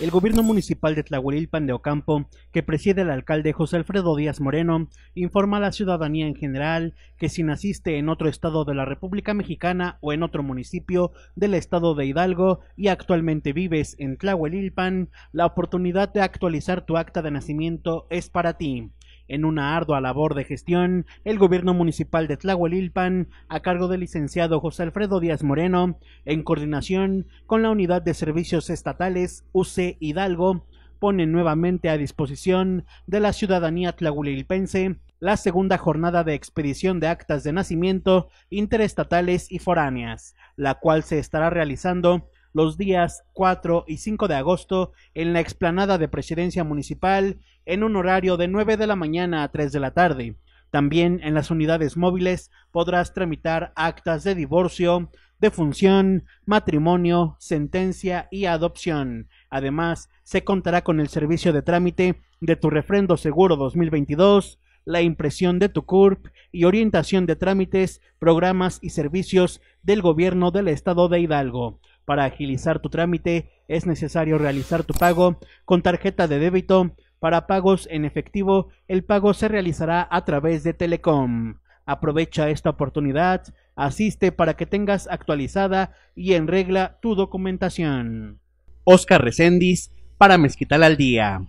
El gobierno municipal de Tlahuelilpan de Ocampo, que preside el alcalde José Alfredo Díaz Moreno, informa a la ciudadanía en general que si naciste en otro estado de la República Mexicana o en otro municipio del estado de Hidalgo y actualmente vives en Tlahuelilpan, la oportunidad de actualizar tu acta de nacimiento es para ti. En una ardua labor de gestión, el gobierno municipal de Tlahuelilpan, a cargo del licenciado José Alfredo Díaz Moreno, en coordinación con la Unidad de Servicios Estatales UC Hidalgo, pone nuevamente a disposición de la ciudadanía tlahuelilpense la segunda jornada de expedición de actas de nacimiento interestatales y foráneas, la cual se estará realizando los días 4 y 5 de agosto en la explanada de Presidencia Municipal en un horario de 9 de la mañana a 3 de la tarde. También en las unidades móviles podrás tramitar actas de divorcio, defunción, matrimonio, sentencia y adopción. Además, se contará con el servicio de trámite de tu refrendo seguro 2022, la impresión de tu CURP y orientación de trámites, programas y servicios del gobierno del estado de Hidalgo. Para agilizar tu trámite es necesario realizar tu pago con tarjeta de débito. Para pagos en efectivo, el pago se realizará a través de Telecom. Aprovecha esta oportunidad, asiste para que tengas actualizada y en regla tu documentación. Oscar Recendis para Mezquital al Día.